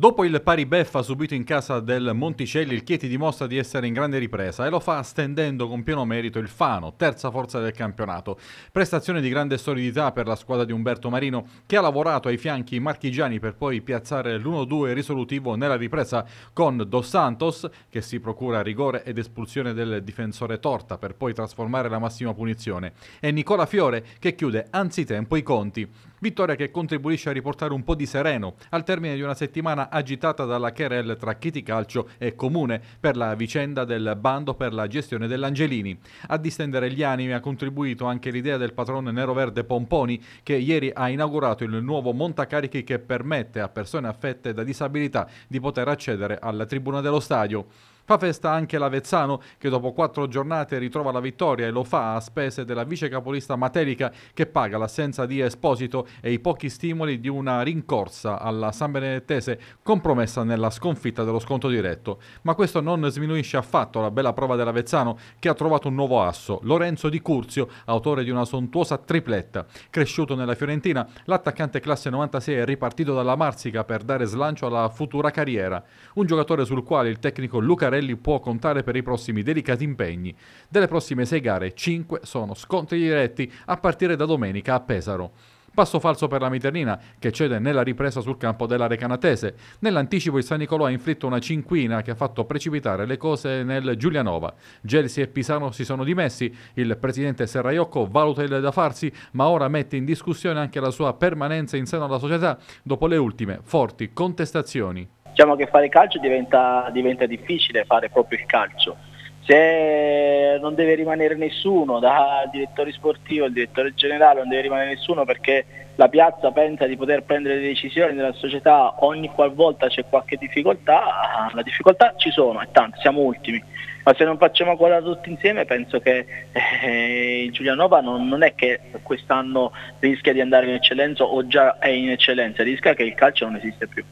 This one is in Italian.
Dopo il pari beffa subito in casa del Monticelli, il Chieti dimostra di essere in grande ripresa e lo fa stendendo con pieno merito il Fano, terza forza del campionato. Prestazione di grande solidità per la squadra di Umberto Marino, che ha lavorato ai fianchi marchigiani per poi piazzare l'1-2 risolutivo nella ripresa con Dos Santos, che si procura rigore ed espulsione del difensore Torta per poi trasformare la massima punizione, e Nicola Fiore, che chiude anzitempo i conti. Vittoria che contribuisce a riportare un po' di sereno al termine di una settimana agitata dalla querel tra Chiti Calcio e Comune per la vicenda del bando per la gestione dell'Angelini. A distendere gli animi ha contribuito anche l'idea del patrone nero-verde Pomponi che ieri ha inaugurato il nuovo montacarichi che permette a persone affette da disabilità di poter accedere alla tribuna dello stadio. Fa festa anche l'Avezzano che dopo quattro giornate ritrova la vittoria e lo fa a spese della vice capolista Materica che paga l'assenza di Esposito e i pochi stimoli di una rincorsa alla San Benedettese compromessa nella sconfitta dello sconto diretto. Ma questo non sminuisce affatto la bella prova dell'Avezzano che ha trovato un nuovo asso, Lorenzo Di Curzio, autore di una sontuosa tripletta. Cresciuto nella Fiorentina, l'attaccante classe 96 è ripartito dalla Marsica per dare slancio alla futura carriera. Un giocatore sul quale il tecnico Lucarelli Morbidelli può contare per i prossimi delicati impegni. Delle prossime sei gare, cinque sono scontri diretti a partire da domenica a Pesaro. Passo falso per la Miternina, che cede nella ripresa sul campo della Recanatese. Nell'anticipo il San Nicolò ha inflitto una cinquina che ha fatto precipitare le cose nel Giulianova. Gelsi e Pisano si sono dimessi, il presidente Serraiocco valuta il da farsi, ma ora mette in discussione anche la sua permanenza in seno alla società dopo le ultime forti contestazioni diciamo che fare calcio diventa, diventa difficile fare proprio il calcio. Se non deve rimanere nessuno, dal direttore sportivo al direttore generale, non deve rimanere nessuno perché la piazza pensa di poter prendere le decisioni della società ogni qualvolta c'è qualche difficoltà, la difficoltà ci sono e tanto, siamo ultimi, ma se non facciamo quella tutti insieme penso che eh, il Giulianova non, non, è che quest'anno rischia di andare in eccellenza o già è in eccellenza, rischia che il calcio non esiste più.